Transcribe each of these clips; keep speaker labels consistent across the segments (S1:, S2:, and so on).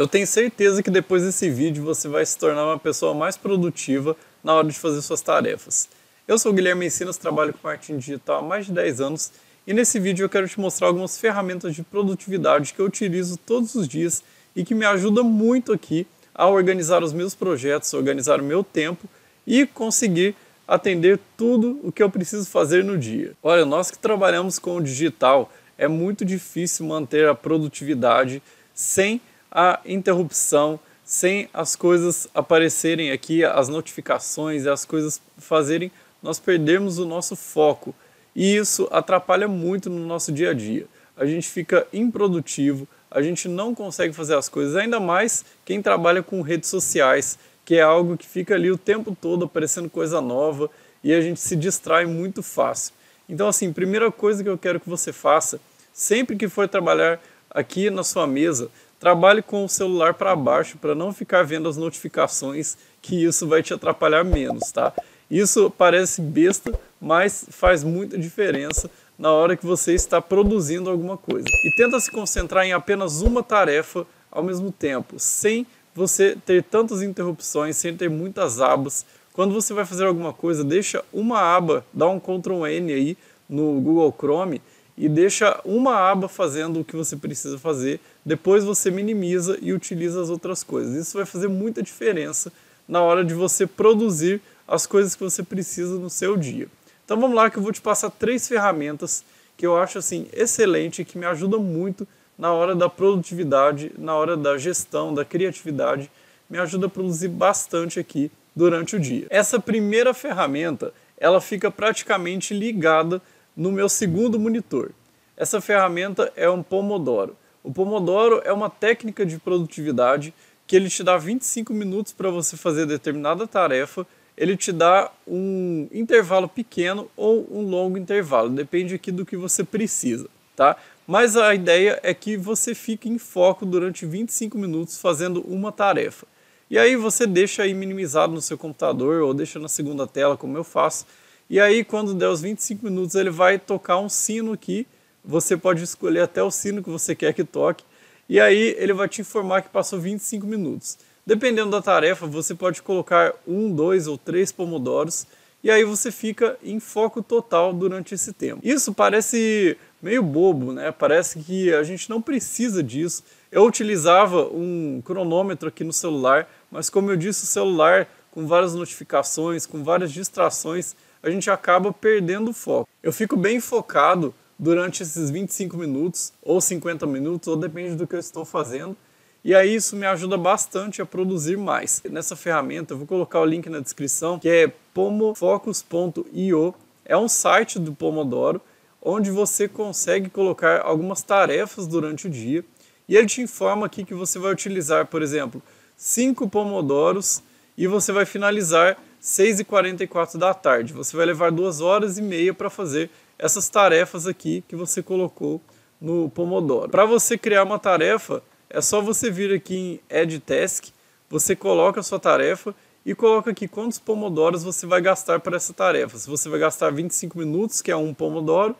S1: Eu tenho certeza que depois desse vídeo você vai se tornar uma pessoa mais produtiva na hora de fazer suas tarefas. Eu sou o Guilherme Encinas, trabalho com marketing digital há mais de 10 anos e nesse vídeo eu quero te mostrar algumas ferramentas de produtividade que eu utilizo todos os dias e que me ajuda muito aqui a organizar os meus projetos, organizar o meu tempo e conseguir atender tudo o que eu preciso fazer no dia. Olha, nós que trabalhamos com o digital, é muito difícil manter a produtividade sem a interrupção, sem as coisas aparecerem aqui, as notificações, as coisas fazerem nós perdermos o nosso foco. E isso atrapalha muito no nosso dia a dia. A gente fica improdutivo, a gente não consegue fazer as coisas, ainda mais quem trabalha com redes sociais, que é algo que fica ali o tempo todo aparecendo coisa nova e a gente se distrai muito fácil. Então, assim, primeira coisa que eu quero que você faça, sempre que for trabalhar aqui na sua mesa, Trabalhe com o celular para baixo para não ficar vendo as notificações, que isso vai te atrapalhar menos, tá? Isso parece besta, mas faz muita diferença na hora que você está produzindo alguma coisa. E tenta se concentrar em apenas uma tarefa ao mesmo tempo, sem você ter tantas interrupções, sem ter muitas abas. Quando você vai fazer alguma coisa, deixa uma aba, dá um Ctrl N aí no Google Chrome e deixa uma aba fazendo o que você precisa fazer depois você minimiza e utiliza as outras coisas. Isso vai fazer muita diferença na hora de você produzir as coisas que você precisa no seu dia. Então vamos lá que eu vou te passar três ferramentas que eu acho assim excelente que me ajudam muito na hora da produtividade, na hora da gestão, da criatividade, me ajuda a produzir bastante aqui durante o dia. Essa primeira ferramenta, ela fica praticamente ligada no meu segundo monitor. Essa ferramenta é um Pomodoro. O Pomodoro é uma técnica de produtividade que ele te dá 25 minutos para você fazer determinada tarefa, ele te dá um intervalo pequeno ou um longo intervalo, depende aqui do que você precisa, tá? Mas a ideia é que você fique em foco durante 25 minutos fazendo uma tarefa. E aí você deixa aí minimizado no seu computador ou deixa na segunda tela, como eu faço. E aí quando der os 25 minutos, ele vai tocar um sino aqui você pode escolher até o sino que você quer que toque e aí ele vai te informar que passou 25 minutos. Dependendo da tarefa, você pode colocar um, dois ou três pomodoros e aí você fica em foco total durante esse tempo. Isso parece meio bobo, né? Parece que a gente não precisa disso. Eu utilizava um cronômetro aqui no celular, mas como eu disse, o celular com várias notificações, com várias distrações, a gente acaba perdendo o foco. Eu fico bem focado durante esses 25 minutos ou 50 minutos, ou depende do que eu estou fazendo. E aí isso me ajuda bastante a produzir mais. Nessa ferramenta, eu vou colocar o link na descrição, que é pomofocus.io. É um site do Pomodoro onde você consegue colocar algumas tarefas durante o dia e ele te informa aqui que você vai utilizar, por exemplo, 5 pomodoros e você vai finalizar 6h44 da tarde. Você vai levar 2 horas e meia para fazer essas tarefas aqui que você colocou no Pomodoro. Para você criar uma tarefa, é só você vir aqui em Add Task, você coloca a sua tarefa e coloca aqui quantos pomodoros você vai gastar para essa tarefa. Se você vai gastar 25 minutos, que é um pomodoro,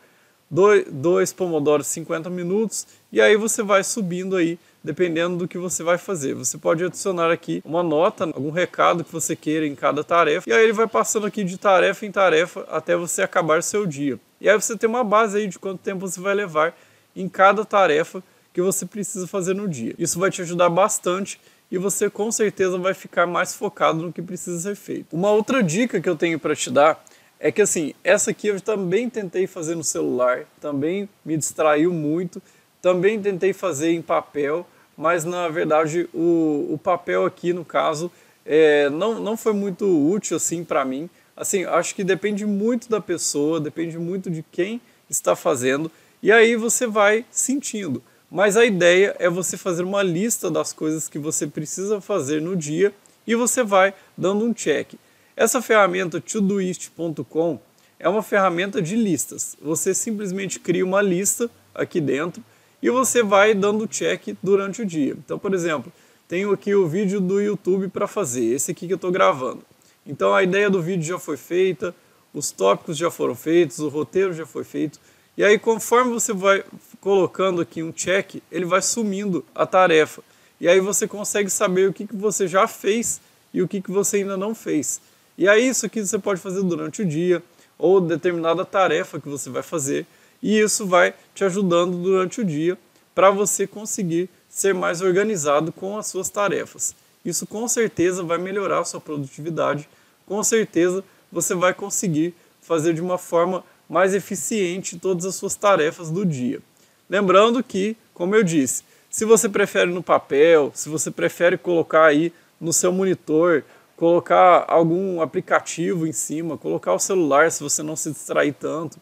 S1: dois, dois pomodoros 50 minutos, e aí você vai subindo aí, dependendo do que você vai fazer. Você pode adicionar aqui uma nota, algum recado que você queira em cada tarefa, e aí ele vai passando aqui de tarefa em tarefa até você acabar seu dia. E aí você tem uma base aí de quanto tempo você vai levar em cada tarefa que você precisa fazer no dia. Isso vai te ajudar bastante e você com certeza vai ficar mais focado no que precisa ser feito. Uma outra dica que eu tenho para te dar é que assim, essa aqui eu também tentei fazer no celular, também me distraiu muito, também tentei fazer em papel, mas na verdade o, o papel aqui no caso é, não, não foi muito útil assim para mim, Assim, acho que depende muito da pessoa, depende muito de quem está fazendo, e aí você vai sentindo. Mas a ideia é você fazer uma lista das coisas que você precisa fazer no dia e você vai dando um check. Essa ferramenta todoist.com é uma ferramenta de listas. Você simplesmente cria uma lista aqui dentro e você vai dando check durante o dia. Então, por exemplo, tenho aqui o vídeo do YouTube para fazer, esse aqui que eu estou gravando. Então a ideia do vídeo já foi feita, os tópicos já foram feitos, o roteiro já foi feito. E aí, conforme você vai colocando aqui um check, ele vai sumindo a tarefa. E aí você consegue saber o que, que você já fez e o que, que você ainda não fez. E aí, é isso aqui você pode fazer durante o dia ou determinada tarefa que você vai fazer. E isso vai te ajudando durante o dia para você conseguir ser mais organizado com as suas tarefas. Isso com certeza vai melhorar a sua produtividade com certeza você vai conseguir fazer de uma forma mais eficiente todas as suas tarefas do dia. Lembrando que, como eu disse, se você prefere no papel, se você prefere colocar aí no seu monitor, colocar algum aplicativo em cima, colocar o celular se você não se distrair tanto,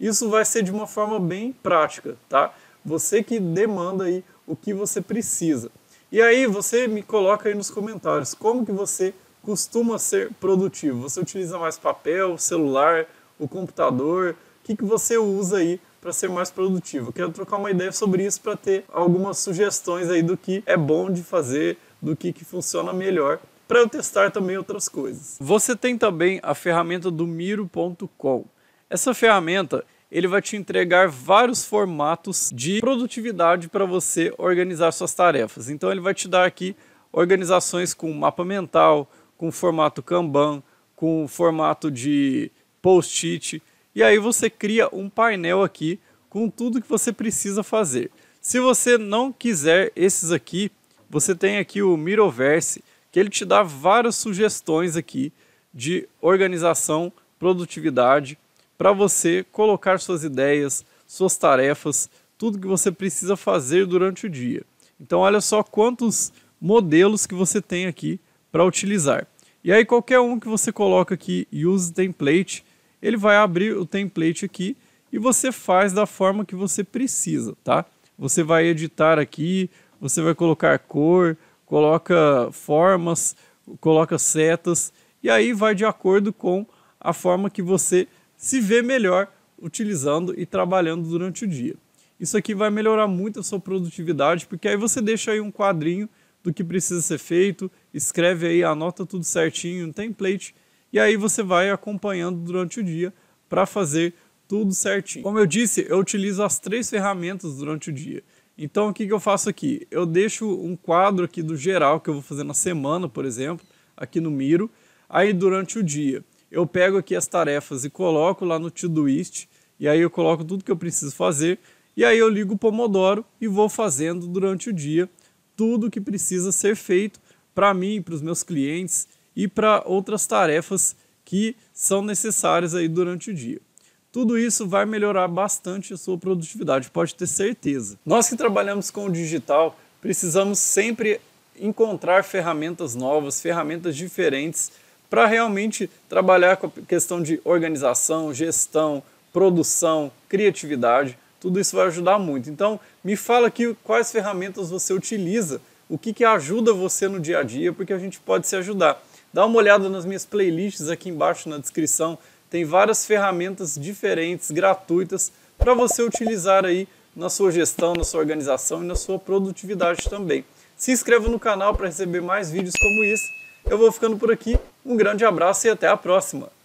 S1: isso vai ser de uma forma bem prática, tá? Você que demanda aí o que você precisa. E aí você me coloca aí nos comentários como que você costuma ser produtivo? Você utiliza mais papel, celular, o computador? O que, que você usa aí para ser mais produtivo? quero trocar uma ideia sobre isso para ter algumas sugestões aí do que é bom de fazer, do que, que funciona melhor para eu testar também outras coisas. Você tem também a ferramenta do Miro.com. Essa ferramenta ele vai te entregar vários formatos de produtividade para você organizar suas tarefas. Então ele vai te dar aqui organizações com mapa mental, com formato Kanban, com formato de post-it. E aí você cria um painel aqui com tudo que você precisa fazer. Se você não quiser esses aqui, você tem aqui o Miroverse, que ele te dá várias sugestões aqui de organização, produtividade, para você colocar suas ideias, suas tarefas, tudo que você precisa fazer durante o dia. Então olha só quantos modelos que você tem aqui para utilizar. E aí qualquer um que você coloca aqui, use template, ele vai abrir o template aqui e você faz da forma que você precisa, tá? Você vai editar aqui, você vai colocar cor, coloca formas, coloca setas e aí vai de acordo com a forma que você se vê melhor utilizando e trabalhando durante o dia. Isso aqui vai melhorar muito a sua produtividade, porque aí você deixa aí um quadrinho do que precisa ser feito escreve aí, anota tudo certinho, um template, e aí você vai acompanhando durante o dia para fazer tudo certinho. Como eu disse, eu utilizo as três ferramentas durante o dia. Então o que, que eu faço aqui? Eu deixo um quadro aqui do geral que eu vou fazer na semana, por exemplo, aqui no Miro. Aí durante o dia eu pego aqui as tarefas e coloco lá no Todoist, e aí eu coloco tudo que eu preciso fazer, e aí eu ligo o Pomodoro e vou fazendo durante o dia tudo que precisa ser feito para mim, para os meus clientes e para outras tarefas que são necessárias aí durante o dia. Tudo isso vai melhorar bastante a sua produtividade, pode ter certeza. Nós que trabalhamos com o digital, precisamos sempre encontrar ferramentas novas, ferramentas diferentes para realmente trabalhar com a questão de organização, gestão, produção, criatividade. Tudo isso vai ajudar muito. Então, me fala aqui quais ferramentas você utiliza o que, que ajuda você no dia a dia, porque a gente pode se ajudar. Dá uma olhada nas minhas playlists aqui embaixo na descrição, tem várias ferramentas diferentes, gratuitas, para você utilizar aí na sua gestão, na sua organização e na sua produtividade também. Se inscreva no canal para receber mais vídeos como esse. Eu vou ficando por aqui, um grande abraço e até a próxima!